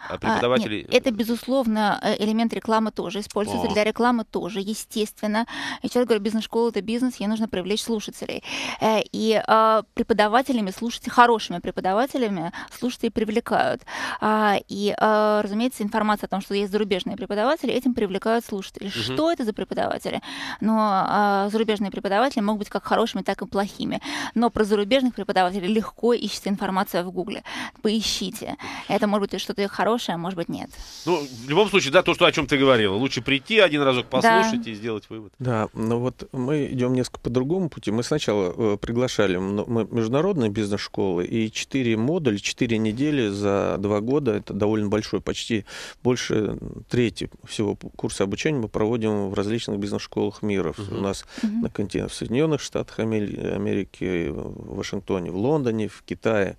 а, а преподаватели... нет, это, безусловно, э, элемент рекламы тоже используется, О. для рекламы тоже, естественно. Я сейчас говорю, бизнес-школа — это бизнес, ей нужно привлечь слушателей. Э, и а, преподавателями, слушайте, хорошими преподавателями слушатели привлекают. А, и, разумеется, информация о том, что есть зарубежные преподаватели, этим привлекают слушатели. Угу. Что это за преподаватели? Но зарубежные преподаватели могут быть как хорошими, так и плохими. Но про зарубежных преподавателей легко ищется информация в Гугле. Поищите. Это может быть что-то хорошее, хорошее, а может быть, нет. Ну, в любом случае, да, то, что о чем ты говорила. Лучше прийти один разок послушать да. и сделать вывод. Да, но вот мы идем несколько по другому пути. Мы сначала э, приглашали ну, мы международные бизнес-школы, и четыре модуля, четыре недели за два года, это довольно большой, почти больше трети всего курса обучения мы проводим в различных бизнес-школах мира. Угу. У нас угу. на континенте в Соединенных Штатах Америки, в Вашингтоне, в Лондоне, в Китае,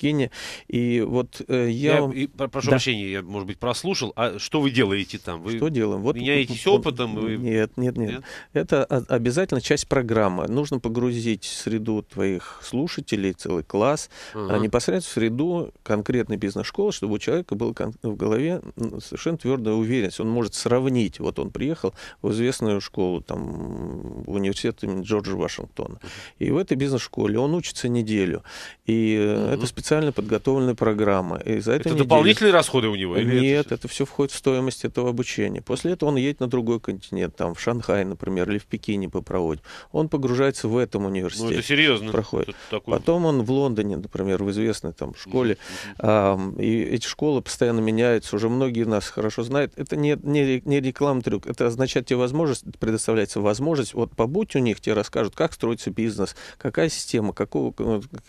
Кене. И вот э, я... я вам... и, прошу да. прощения, я, может быть, прослушал. А что вы делаете там? Вы что делаем? Вот, меняетесь вот, опытом? Вы... Нет, нет, нет, нет. Это обязательно часть программы. Нужно погрузить в среду твоих слушателей, целый класс, а ага. а непосредственно в среду конкретной бизнес-школы, чтобы у человека было в голове совершенно твердая уверенность. Он может сравнить. Вот он приехал в известную школу, там, в университет имени Джорджа Вашингтона. И в этой бизнес-школе он учится неделю. И угу. это специально специально подготовленная программа. И за это это недели... дополнительные расходы у него? Или Нет, это, это все входит в стоимость этого обучения. После этого он едет на другой континент, там в Шанхай, например, или в Пекине попроводит. Он погружается в этом университете. Ну, это серьезно. Проходит. Это такое... Потом он в Лондоне, например, в известной там школе. Mm-hmm. Э, и эти школы постоянно меняются. Уже многие нас хорошо знают. Это не, не, не рекламный трюк. Это означает тебе возможность, предоставляется возможность. Вот побудь у них, тебе расскажут, как строится бизнес, какая система, какого,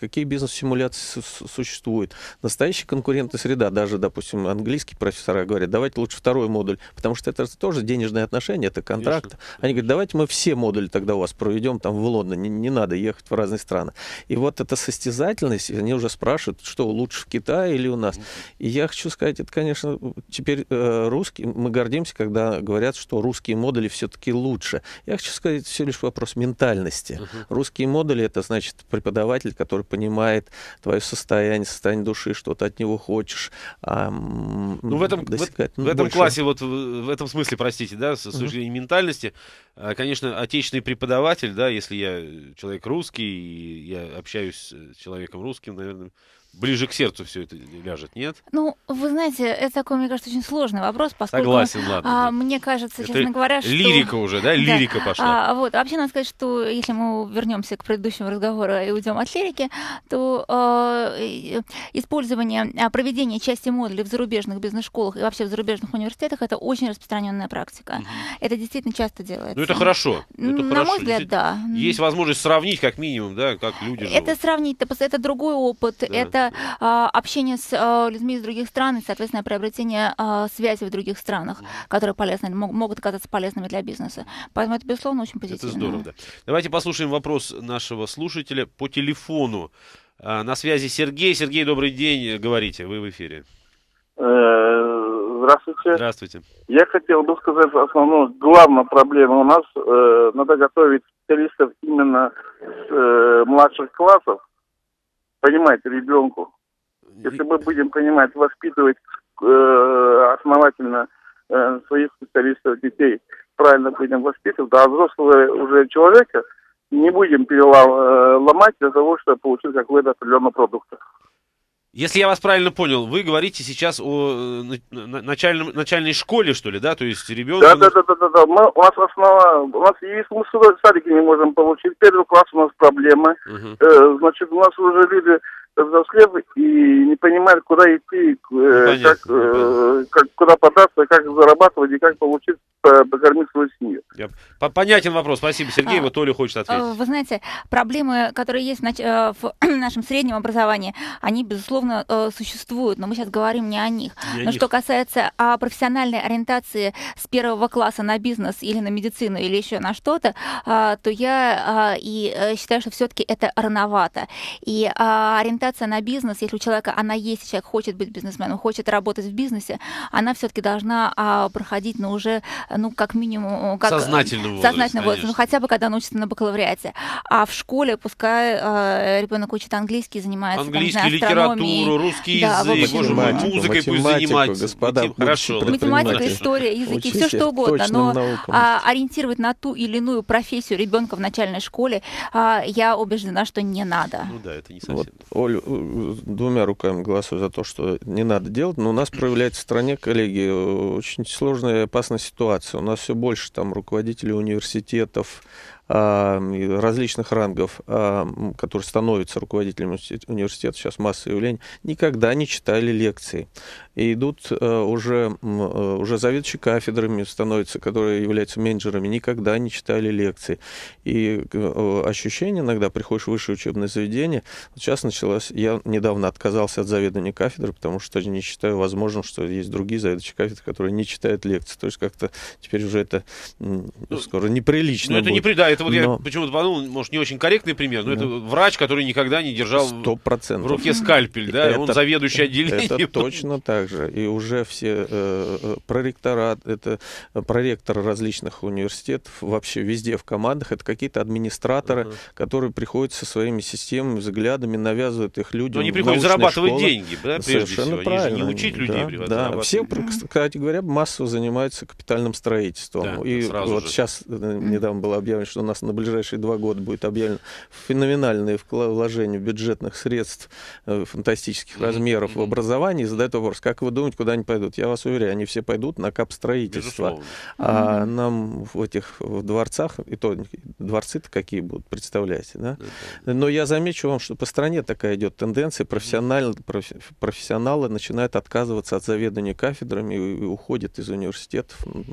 какие бизнес-симуляции существует настоящая конкурентная среда. Даже, допустим, английские профессора говорят, давайте лучше второй модуль, потому что это тоже денежные отношения, это контракт. Конечно. Они говорят, давайте мы все модули тогда у вас проведем там в Лондоне, не, не надо ехать в разные страны. И вот эта состязательность, они уже спрашивают, что лучше в Китае или у нас. И я хочу сказать, это, конечно, теперь э, русские, мы гордимся, когда говорят, что русские модули все-таки лучше. Я хочу сказать, все лишь вопрос ментальности. Uh-huh. Русские модули, это значит преподаватель, который понимает твое состояние, состоянии, состоянии души, что ты от него хочешь. А, ну, в этом, в, ну, в этом классе, вот в этом смысле, простите, да, с, с точки зрения ментальности, а, конечно, отечественный преподаватель, да, если я человек русский, и я общаюсь с человеком русским, наверное, ближе к сердцу все это ляжет, нет? Ну, вы знаете, это такой, мне кажется, очень сложный вопрос, поскольку... Согласен, ладно. А, мне кажется, это честно говоря, что... Лирика уже, да? Лирика да. пошла. А, вот, вообще надо сказать, что если мы вернемся к предыдущему разговору и уйдем от лирики, то э, использование, а, проведение части модулей в зарубежных бизнес-школах и вообще в зарубежных университетах это очень распространенная практика. Угу. Это действительно часто делается. Ну, это хорошо. Это На хорошо. мой взгляд, да. Есть возможность сравнить как минимум, да, как люди живут. Это сравнить, это другой опыт, да. это это а, общение с а, людьми из других стран и, соответственно, приобретение а, связи в других странах, которые полезны, могут оказаться полезными для бизнеса. Поэтому это, безусловно, очень позитивно. Это здорово, да. Давайте послушаем вопрос нашего слушателя по телефону. На связи Сергей. Сергей, добрый день. Говорите, вы в эфире. Э, здравствуйте. Здравствуйте. Я хотел бы сказать основную, главную проблему у нас. Э, надо готовить специалистов именно с э, младших классов, понимать ребенку. Если мы будем понимать, воспитывать э, основательно э, своих специалистов, детей, правильно будем воспитывать, а взрослого уже человека не будем переломать э, для того, чтобы получить какой-то определенный продукт. Если я вас правильно понял, вы говорите сейчас о э, начальном, начальной школе, что ли, да? То есть ребенок... Да, да, да, да, да, у нас основа... У нас есть, мы садики не можем получить. Первый класс у нас проблемы. Угу. Э, значит, у нас уже люди взрослев и не понимают, куда идти, э, как, э, как, куда податься, как зарабатывать и как получить э, покормить свою семью. Я... Понятен вопрос. Спасибо, Сергей. А, вот Толя хочет э, ответить. Вы знаете, проблемы, которые есть э, в нашем среднем образовании, они, безусловно, существуют, но мы сейчас говорим не о них. Не но о что касается о а, профессиональной ориентации с первого класса на бизнес или на медицину или еще на что-то, а, то я а, и считаю, что все-таки это рановато. И ориентация ориентация на бизнес, если у человека она есть, человек хочет быть бизнесменом, хочет работать в бизнесе, она все-таки должна а, проходить, ну, уже, ну, как минимум... Э, как, сознательный возраст, ну, хотя бы когда он учится на бакалавриате. А в школе пускай а, э, ребенок учит английский, занимается Английский, там, литературу, русский да, язык, математику, математику, музыкой пусть занимается. Господа, Матем... Хорошо. Математика, история, языки, все что угодно, но а, ориентировать на ту или иную профессию ребенка в начальной школе а, я убеждена, что не надо. Ну да, это не совсем. Вот, Оль, Э, двумя руками голосую за то, что не надо делать, но у нас проявляется в стране, коллеги, э, очень сложная и опасная ситуация. У нас все больше там руководителей университетов, различных рангов, которые становятся руководителями университета, сейчас масса явлений, никогда не читали лекции. И идут э, уже, э, уже заведующие кафедрами становятся, которые являются менеджерами, никогда не читали лекции. И э, ощущение иногда, приходишь в высшее учебное заведение, сейчас началось, я недавно отказался от заведования кафедры, потому что не считаю возможным, что есть другие заведующие кафедры, которые не читают лекции. То есть как-то теперь уже это ну, скоро неприлично. Ну, это будет. не придает это вот но... я почему-то подумал, может, не очень корректный пример, но ну, это врач, который никогда не держал 100%. в руке скальпель, да, это, он заведующий отделением. Это точно так же. И уже все э, э проректорат, это э, проректор различных университетов, вообще везде в командах, это какие-то администраторы, uh-huh. которые приходят со своими системами, взглядами, навязывают их людям. Но они приходят зарабатывать школы. деньги, да, прежде Совершенно всего. Правильно. Они не учить людей, да, приват, да. Все, кстати говоря, массово занимаются капитальным строительством. Да, и вот же. сейчас э, недавно было объявлено, что у нас на ближайшие два года будет объявлено феноменальное вложение бюджетных средств э, фантастических размеров в образование, и задают вопрос, как вы думаете, куда они пойдут? Я вас уверяю, они все пойдут на капстроительство. Безусловно. А нам в этих в дворцах, и то дворцы-то какие будут, представляете, да? Но я замечу вам, что по стране такая идет тенденция, профессионально, профессионалы начинают отказываться от заведования кафедрами и уходят из университетов ну,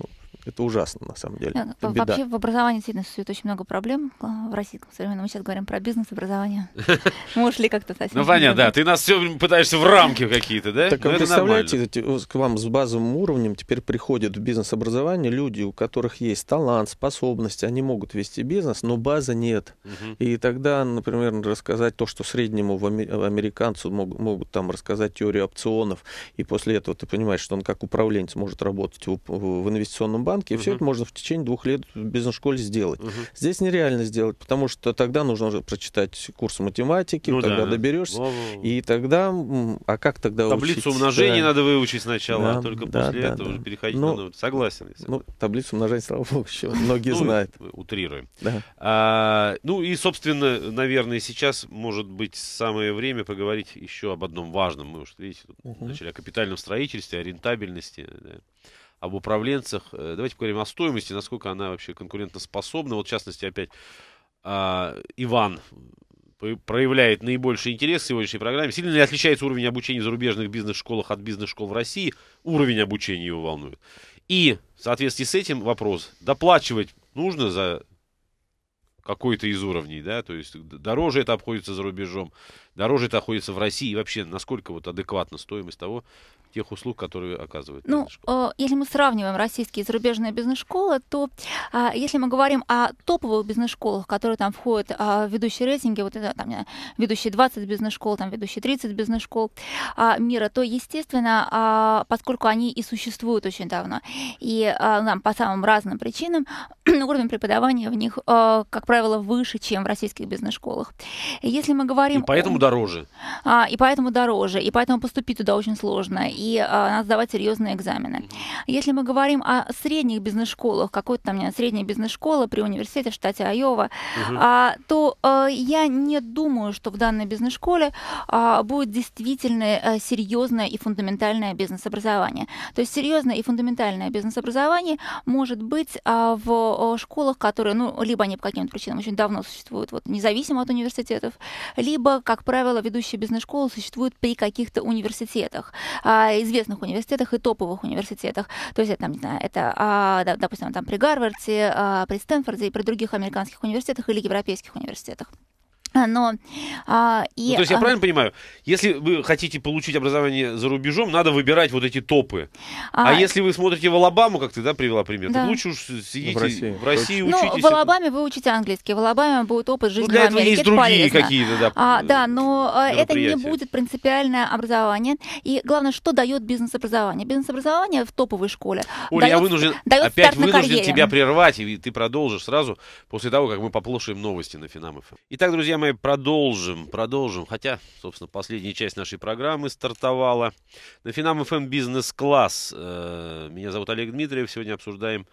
это ужасно, на самом деле. это беда. Вообще в образовании действительно существует очень много проблем э, в России Мы сейчас говорим про бизнес, образование. Мы ушли как-то совсем. Ну, понятно, да. Ты нас все пытаешься в рамки какие-то, да? Так, а ну, представляете, э, к вам с базовым уровнем теперь приходят в бизнес-образование люди, у которых есть талант, способности, они могут вести бизнес, но базы нет. И тогда, например, рассказать то, что среднему э, американцу могут там рассказать теорию опционов, и после этого ты понимаешь, что он как управленец может работать в инвестиционном банке, банке, и все это можно в течение двух лет в бизнес-школе сделать. Угу. Здесь нереально сделать, потому что тогда нужно уже прочитать курс математики, ну, тогда да. доберешься, и тогда, а как тогда Таблицу учить? умножения да. надо выучить сначала, а да, а только да, после да, этого да. уже переходить ну, на ну, Согласен. Ну, таблицу умножения, слава богу, еще многие ну, знают. Утрируем. А, ну и, собственно, наверное, сейчас, может быть, самое время поговорить еще об одном важном. Мы уже видите, начали о капитальном строительстве, о рентабельности. Да об управленцах. Э, давайте поговорим о стоимости, насколько она вообще конкурентоспособна. Вот в частности опять а, Иван проявляет наибольший интерес в сегодняшней программе. Сильно ли отличается уровень обучения в зарубежных бизнес-школах от бизнес-школ в России? Уровень обучения его волнует. И в соответствии с этим вопрос, доплачивать нужно за какой-то из уровней, да, то есть дороже это обходится за рубежом, дороже это обходится в России, и вообще насколько вот адекватна стоимость того, тех услуг, которые оказывают ну, э, Если мы сравниваем российские и зарубежные бизнес-школы, то а, если мы говорим о топовых бизнес-школах, которые там входят а, в ведущие рейтинги, вот это там ведущие 20 бизнес-школ, там ведущие 30 бизнес-школ а, мира, то, естественно, поскольку они и существуют очень давно, и там по самым разным причинам ну, уровень преподавания в них, как правило, выше, чем в российских бизнес-школах. Если мы говорим... И поэтому о... дороже. И поэтому дороже, и поэтому поступить туда очень сложно, и а, надо сдавать серьезные экзамены. Если мы говорим о средних бизнес-школах, какой-то там средняя бизнес-школа при университете в штате Айова, угу. то а, я не думаю, что в данной бизнес-школе будет действительно э, серьезное и фундаментальное бизнес-образование. То есть серьезное и фундаментальное бизнес-образование может быть в школах, которые, ну, либо они по каким-то причинам очень давно существуют, вот независимо от университетов, либо, как правило, ведущие бизнес-школы существуют при каких-то университетах известных университетах и топовых университетах. То есть это, там, не знаю, это, а, допустим, там при Гарварде, а, при Стэнфорде и при других американских университетах или европейских университетах. А, но, а, и, ну, то есть я а, правильно понимаю, если вы хотите получить образование за рубежом, надо выбирать вот эти топы. А, а если вы смотрите в Алабаму, как ты да, привела пример, да. лучше уж сидите в России, в России ну, учитесь. Ну, в Алабаме вы учите английский, в Алабаме будет опыт ну, жизни ну, для в Америке. есть это другие какие-то, да, а, Да, но а, это не будет принципиальное образование. И главное, что дает бизнес-образование? Бизнес-образование в топовой школе. Оля, дает, я вынужден, дает опять вынужден карьере. тебя прервать, и ты продолжишь сразу после того, как мы поплушаем новости на Финам эм. Итак, друзья мои, продолжим, продолжим. Хотя, собственно, последняя часть нашей программы стартовала. На Финам ФМ эм Бизнес Класс. Э, меня зовут Олег Дмитриев. Сегодня обсуждаем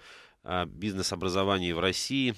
а, бизнес-образование в России.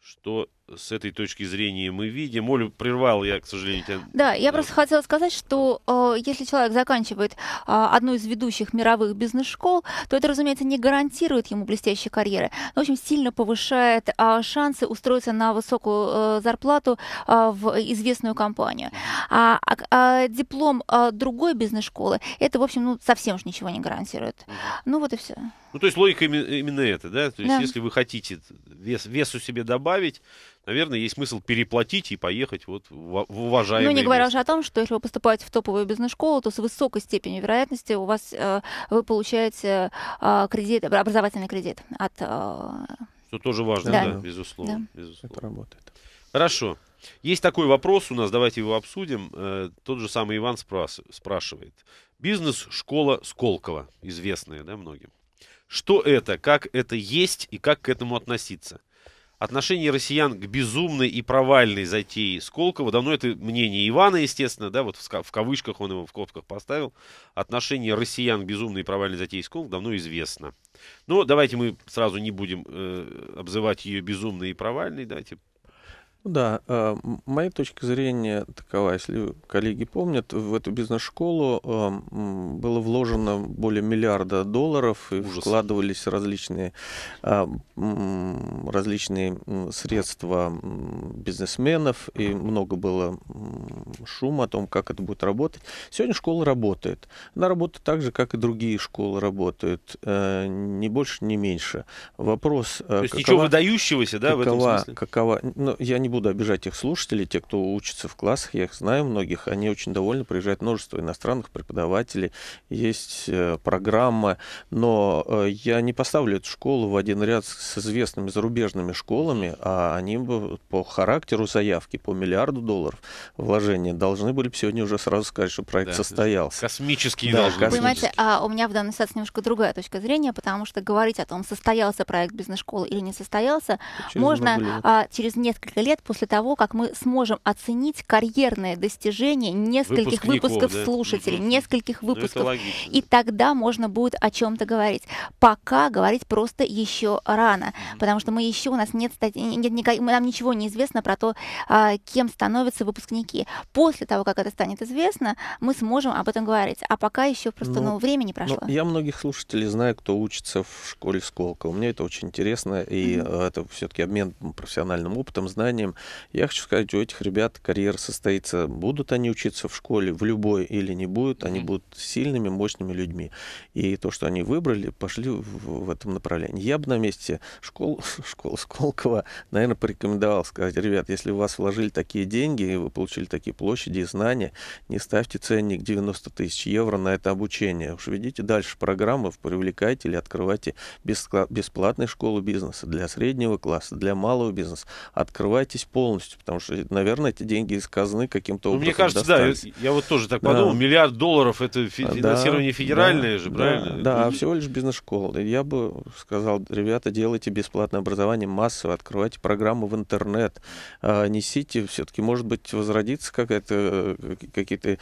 Что с этой точки зрения мы видим. Олю, прервал я, к сожалению, тебя. Да, я просто хотела сказать, что э, если человек заканчивает э, одну из ведущих мировых бизнес-школ, то это, разумеется, не гарантирует ему блестящей карьеры, но ну, очень сильно повышает э, шансы устроиться на высокую э, зарплату э, в известную компанию. А, а диплом э, другой бизнес-школы, это, в общем, ну, совсем уж ничего не гарантирует. Ну, вот и все. Ну, то есть логика именно, это, да? То есть да. если вы хотите вес, весу себе добавить, наверное, есть смысл переплатить и поехать вот в уважаемое Ну, не говоря место. уже о том, что если вы поступаете в топовую бизнес-школу, то с высокой степенью вероятности у вас э, вы получаете э, кредит, образовательный кредит от... Что э, тоже важно, да, да безусловно. Да. безусловно. Это работает. Хорошо. Есть такой вопрос у нас, давайте его обсудим. Тот же самый Иван спрас спрашивает. Бизнес-школа Сколково, известная да, многим. Что это, как это есть и как к этому относиться? отношение россиян к безумной и провальной затее Сколково, давно это мнение Ивана, естественно, да, вот в кавычках он его в копках поставил, отношение россиян к безумной и провальной затее Сколково давно известно. Но давайте мы сразу не будем э, обзывать ее безумной и провальной, давайте ну да, э, моя точка зрения такова, если коллеги помнят, в эту бизнес-школу э, было вложено более миллиарда долларов и Ужас. вкладывались различные, э, различные средства бизнесменов, и много было шума о том, как это будет работать. Сегодня школа работает. Она работает так же, как и другие школы работают, не больше, не меньше. Вопрос... То есть какова, ничего выдающегося, да, какова, в этом смысле? Какова, ну, я не буду обижать их слушателей, те, кто учится в классах, я их знаю многих, они очень довольны, приезжает множество иностранных преподавателей, есть э, программа, но э, я не поставлю эту школу в один ряд с известными зарубежными школами, а они бы по характеру заявки, по миллиарду долларов вложения должны были бы сегодня уже сразу сказать, что проект да, состоялся. Космический, да, должны Понимаете, а у меня в данный ситуации немножко другая точка зрения, потому что говорить о том, состоялся проект бизнес-школы или не состоялся, через можно а, через несколько лет лет после того, как мы сможем оценить карьерное достижение нескольких выпусков да? слушателей, нескольких ну, выпусков. Ну, и тогда можно будет о чем-то говорить. Пока говорить просто еще рано, потому что мы еще, у нас нет статьи, нет, никак, нам ничего не известно про то, а, кем становятся выпускники. После того, как это станет известно, мы сможем об этом говорить. А пока еще просто ну, ну, время не ну, прошло. Ну, я многих слушателей знаю, кто учится в школе Сколково. Мне это очень интересно, и mm-hmm. это все-таки обмен профессиональным опытом, знанием будущем. Я хочу сказать, у этих ребят карьера состоится. Будут они учиться в школе, в любой или не будут, они будут сильными, мощными людьми. И то, что они выбрали, пошли в, в этом направлении. Я бы на месте школ, школы Сколково, наверное, порекомендовал сказать, ребят, если у вас вложили такие деньги, и вы получили такие площади и знания, не ставьте ценник 90 тысяч евро на это обучение. Уж ведите дальше программы, привлекайте или открывайте бесплатные школы бизнеса для среднего класса, для малого бизнеса. Открывайте отказывайтесь полностью, потому что, наверное, эти деньги из каким-то ну, образом Мне кажется, достались. да, я, вот тоже так да. подумал, миллиард долларов это фи- а, да, финансирование федеральное да, же, правильно? Да, да, а всего лишь бизнес-школы. Я бы сказал, ребята, делайте бесплатное образование массово, открывайте программы в интернет, а, несите, все-таки, может быть, возродится какая-то, э, какие-то,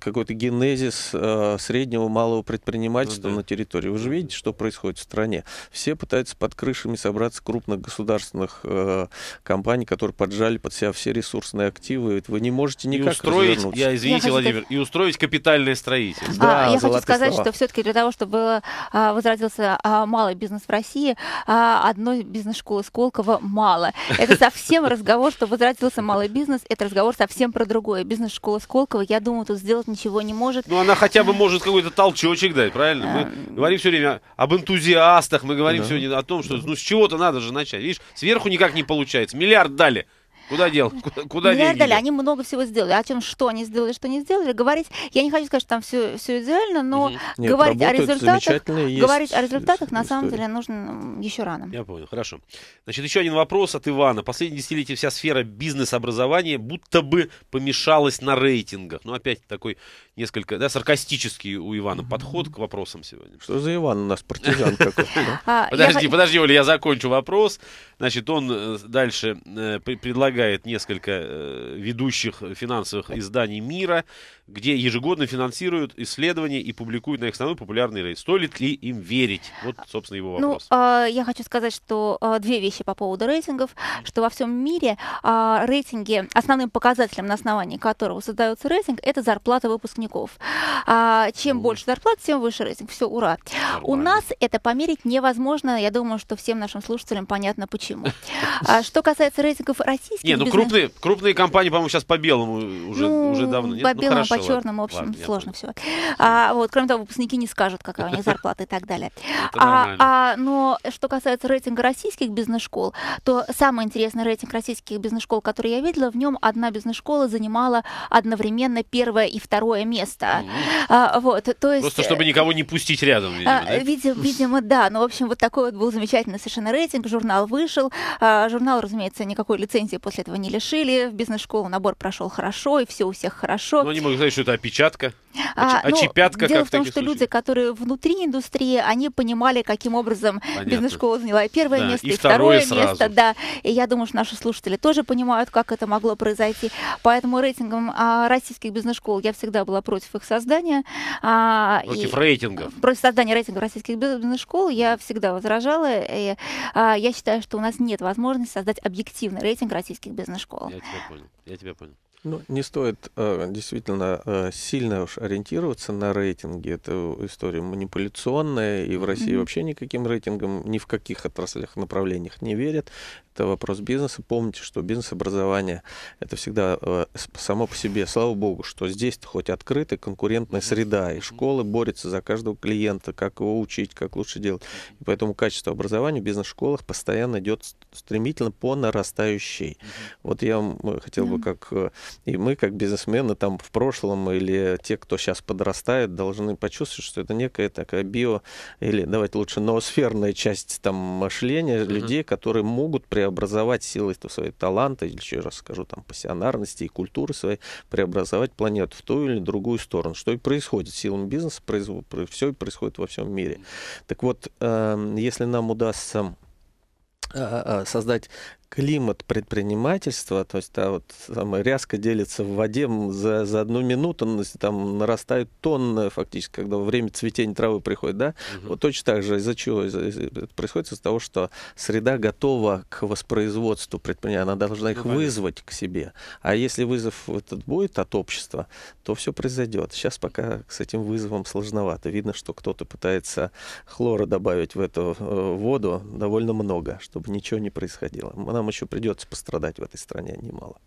какой-то генезис э, среднего малого предпринимательства ну, да. на территории. Вы же видите, что происходит в стране. Все пытаются под крышами собраться крупных государственных э, компаний, которые которые поджали под себя все ресурсные активы, вы не можете никак и устроить, развернуться. Я, извините, я Владимир, хочу... и устроить капитальное строительство. А, да, а, я хочу сказать, слова. что все-таки для того, чтобы а, возродился а, малый бизнес в России, а, одной бизнес-школы Сколково мало. Это совсем разговор, что возродился малый бизнес, это разговор совсем про другое. Бизнес-школа Сколково, я думаю, тут сделать ничего не может. Ну, она хотя бы может какой-то толчочек дать, правильно? Мы эм. говорим все время об энтузиастах, мы говорим сегодня о том, что ну с чего-то надо же начать. Видишь, сверху никак не получается. Миллиард дали Куда дел? Куда, куда Миллиарды деньги? Они много всего сделали. О чем, что они сделали, что не сделали, говорить... Я не хочу сказать, что там все, все идеально, но Нет, говорить, о результатах, говорить о результатах на самом деле нужно еще рано. Я понял, хорошо. Значит, еще один вопрос от Ивана. Последние десятилетия вся сфера бизнес-образования будто бы помешалась на рейтингах. Ну, опять такой несколько, да, саркастический у Ивана угу. подход к вопросам сегодня. Что за Иван у нас, партизан какой-то? А, подожди, подожди, Оля, я закончу вопрос. Значит, он э, дальше э, предлагает предлагает несколько э, ведущих финансовых изданий мира, где ежегодно финансируют исследования и публикуют на их основе популярные рейты. Стоит ли им верить? Вот, собственно, его ну, вопрос. Ну, я хочу сказать, что а, две вещи по поводу рейтингов, что во всем мире а, рейтинги, основным показателем, на основании которого создается рейтинг, это зарплата выпускников. Чем ну. больше зарплат, тем выше рейтинг. Все, ура. Нормально. У нас это померить невозможно. Я думаю, что всем нашим слушателям понятно почему. Что касается рейтингов российских, нефть. Не, ну бизнес... крупные, крупные компании, по-моему, сейчас по белому уже, ну, уже давно. Нет? По ну, белому, хорошо, по черному, в общем, ладно, сложно все. А, вот, кроме того, выпускники не скажут, какая у них зарплата и так далее. А, а, но что касается рейтинга российских бизнес-школ, то самый интересный рейтинг российских бизнес-школ, который я видела, в нем одна бизнес-школа занимала одновременно первое и второе место. А, вот, то есть, Просто э, чтобы никого не пустить рядом, а, видимо, а, да? Видимо, видимо, да. Ну, в общем, вот такой вот был замечательный совершенно рейтинг. Журнал вышел. А, журнал, разумеется, никакой лицензии после после этого не лишили. В бизнес-школу набор прошел хорошо, и все у всех хорошо. Но ну, они могут сказать, что это опечатка. А, а, ну, чипятка, дело в том, что случаях? люди, которые внутри индустрии, они понимали, каким образом бизнес-школа заняла первое да, место и, и второе, второе сразу. место. Да. И я думаю, что наши слушатели тоже понимают, как это могло произойти. Поэтому рейтингом а, российских бизнес-школ я всегда была против их создания. А, против и, рейтингов? Против создания рейтингов российских бизнес-школ я всегда возражала. И, а, я считаю, что у нас нет возможности создать объективный рейтинг российских российских бизнес-школ. Я тебя понял. Я тебя понял. Ну, не стоит э, действительно э, сильно уж ориентироваться на рейтинги. Это история манипуляционная, и в России mm-hmm. вообще никаким рейтингом ни в каких отраслях, направлениях не верят это вопрос бизнеса. Помните, что бизнес-образование — это всегда э, само по себе, слава богу, что здесь хоть открытая конкурентная среда, и школы борются за каждого клиента, как его учить, как лучше делать. И поэтому качество образования в бизнес-школах постоянно идет стремительно по нарастающей. Вот я э, хотел бы, как э, и мы, как бизнесмены, там в прошлом или те, кто сейчас подрастает, должны почувствовать, что это некая такая био, или давайте лучше ноосферная часть там мышления людей, которые могут при преобразовать силой своего таланта, или еще раз скажу, там, пассионарности и культуры своей, преобразовать планету в ту или другую сторону. Что и происходит силами бизнеса, произ... все происходит во всем мире. Так вот, э, если нам удастся э, э, создать климат предпринимательства, то есть та вот самая рязка делится в воде за, за одну минуту, ну, там нарастают тонны фактически, когда время цветения травы приходит, да? Угу. Вот точно так же из-за чего из-за, из-за, это происходит? Из-за того, что среда готова к воспроизводству предприятия, она должна их ну, вызвать к себе. А если вызов этот будет от общества, то все произойдет. Сейчас пока с этим вызовом сложновато. Видно, что кто-то пытается хлора добавить в эту э, воду довольно много, чтобы ничего не происходило нам еще придется пострадать в этой стране немало.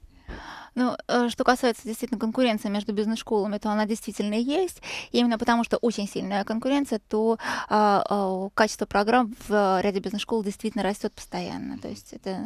Ну, э, что касается действительно конкуренции между бизнес-школами, то она действительно есть. И именно потому, что очень сильная конкуренция, то а, а, качество программ в ряде бизнес-школ действительно растет постоянно. То есть это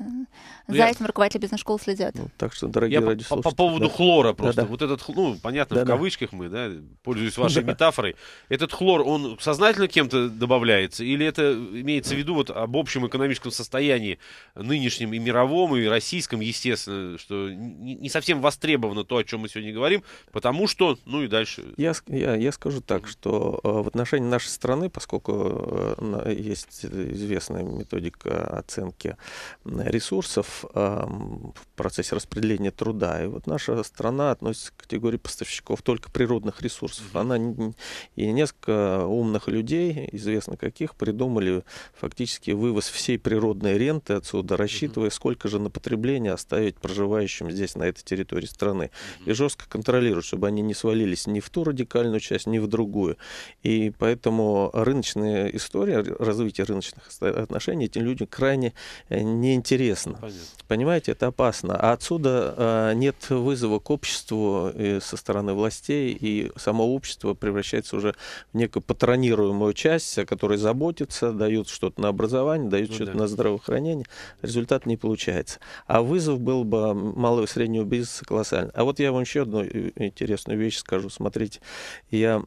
ну, за я... этим руководители бизнес-школ следят. Ну, так что, дорогие я По, по поводу да. хлора просто. Да, да. Вот этот, ну, понятно, да, в кавычках да. мы, да, пользуюсь вашей да. метафорой. Этот хлор, он сознательно кем-то добавляется? Или это имеется в виду вот об общем экономическом состоянии нынешнем и мировом, и российском, естественно, что не совсем востребовано то, о чем мы сегодня говорим, потому что, ну и дальше. Я, я, я скажу так, что э, в отношении нашей страны, поскольку э, есть известная методика оценки ресурсов эм, в процессе распределения труда, и вот наша страна относится к категории поставщиков только природных ресурсов. Она и несколько умных людей, известно каких, придумали фактически вывоз всей природной ренты отсюда, рассчитывая, сколько же на потребление оставить проживающим здесь на этой какой-то территории страны. И жестко контролируют, чтобы они не свалились ни в ту радикальную часть, ни в другую. И поэтому рыночная история, развитие рыночных отношений этим людям крайне э, неинтересно. Понятно. Понимаете, это опасно. А отсюда а, нет вызова к обществу э, со стороны властей, и само общество превращается уже в некую патронируемую часть, о которой заботится, дают что-то на образование, дают ну, что-то да. на здравоохранение. Результат не получается. А вызов был бы малого и среднего бизнеса колоссально. А вот я вам еще одну э, интересную вещь скажу. Смотрите, я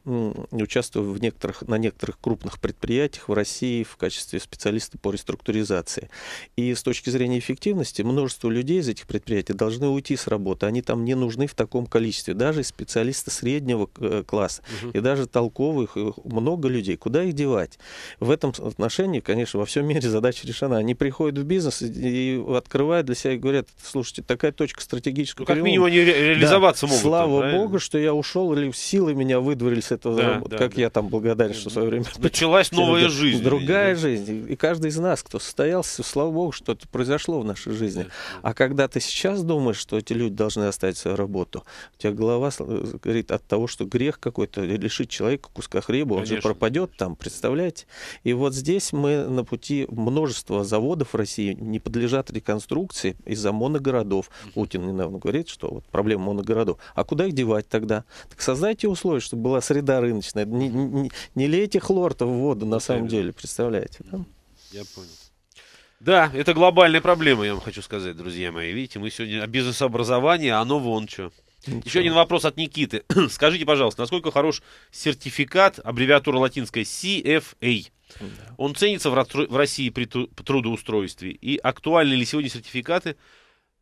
участвую в некоторых, на некоторых крупных предприятиях в России в качестве специалиста по реструктуризации. И с точки зрения эффективности множество людей из этих предприятий должны уйти с работы. Они там не нужны в таком количестве. Даже специалисты среднего э, класса угу. и даже толковых э, много людей. Куда их девать? В этом отношении, конечно, во всем мире задача решена. Они приходят в бизнес и открывают для себя и говорят, слушайте, такая точка стратегическая ну Как минимум они реализоваться да. могут. Слава там, богу, что я ушел, или силы меня выдворили с этого да, заработка. Да, как да. я там благодарен, что в свое время... Началась новая жизнь. Другая да. жизнь. И каждый из нас, кто состоялся, слава богу, что это произошло в нашей жизни. Да. А когда ты сейчас думаешь, что эти люди должны оставить свою работу, у тебя голова э, говорит от того, что грех какой-то э, лишить человека куска хлеба, он Конечно. же пропадет там, представляете? И вот здесь мы на пути множества заводов в России не подлежат реконструкции из-за моногородов. Путин недавно говорит, что вот проблема моногородов. А куда их девать тогда? Так создайте условия, чтобы была среда рыночная. Не, не, не лейте хлор-то в воду, на самом деле, представляете? Да? Я понял. Да, это глобальная проблема, я вам хочу сказать, друзья мои. Видите, мы сегодня о бизнес-образовании, а оно вон что. Ничего. Еще один вопрос от Никиты. Скажите, пожалуйста, насколько хорош сертификат, аббревиатура латинская CFA? Да. Он ценится в, в России при трудоустройстве? И актуальны ли сегодня сертификаты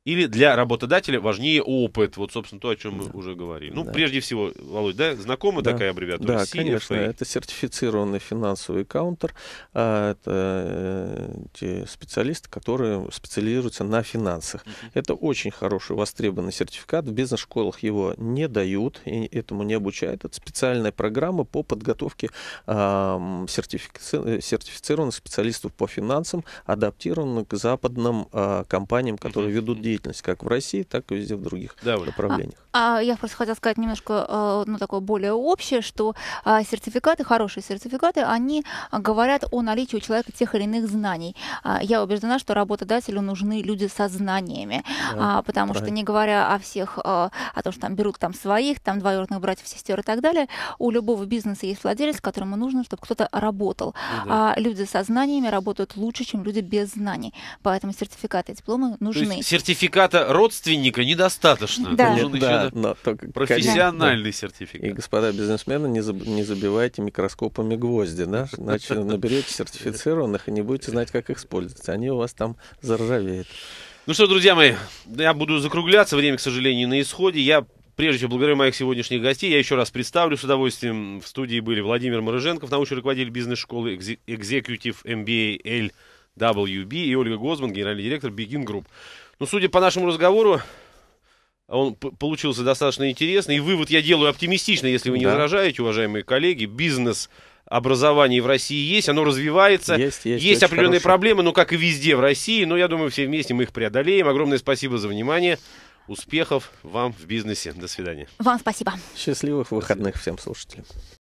или для работодателя важнее опыт? Вот, собственно, то, о чем мы да. уже говорили. Ну, да. прежде всего, Володь, да, знакома да. такая аббревиатура? Да, CFA. конечно. Это сертифицированный финансовый каунтер. А, это э, те специалисты, которые специализируются на финансах. Uh-huh. Это очень хороший, востребованный сертификат. В бизнес-школах его не дают и этому не обучают. Это специальная программа по подготовке а, э, сертифицированных специалистов по финансам, адаптированных к западным а, компаниям, которые uh-huh. ведут деятельность деятельность как в России, так и везде в других да, направлениях. А, а я просто хотела сказать немножко, э, ну, такое более общее, что а, сертификаты, хорошие сертификаты, они говорят о наличии у человека тех или иных знаний. А, я убеждена, что работодателю нужны люди со знаниями, да, а, потому правильно. что не говоря о всех, э, о том, что там берут там своих, там двоюродных братьев, сестер и так далее, у любого бизнеса есть владелец, которому нужно, чтобы кто-то работал. Ну да. А люди со знаниями работают лучше, чем люди без знаний. Поэтому сертификаты и дипломы нужны. сертификаты сертификата родственника недостаточно. Да. Должен Нет, еще да, но только, профессиональный конечно, сертификат. И, господа бизнесмены, не, заб, не забивайте микроскопами гвозди, да? Иначе наберете сертифицированных и не будете знать, как их использовать. Они у вас там заржавеют. Ну что, друзья мои, я буду закругляться. Время, к сожалению, на исходе. Я Прежде всего благодарю моих сегодняшних гостей, я еще раз представлю с удовольствием. В студии были Владимир Мороженков, научный руководитель бизнес-школы Executive MBA LWB и Ольга Гозман, генеральный директор Begin Group. Ну, судя по нашему разговору, он получился достаточно интересный. И вывод я делаю оптимистично, если вы не да. возражаете, уважаемые коллеги. Бизнес образование в России есть, оно развивается. Есть, есть, есть определенные хорошо. проблемы, но как и везде в России. Но я думаю, все вместе мы их преодолеем. Огромное спасибо за внимание. Успехов вам в бизнесе. До свидания. Вам спасибо. Счастливых выходных всем слушателям.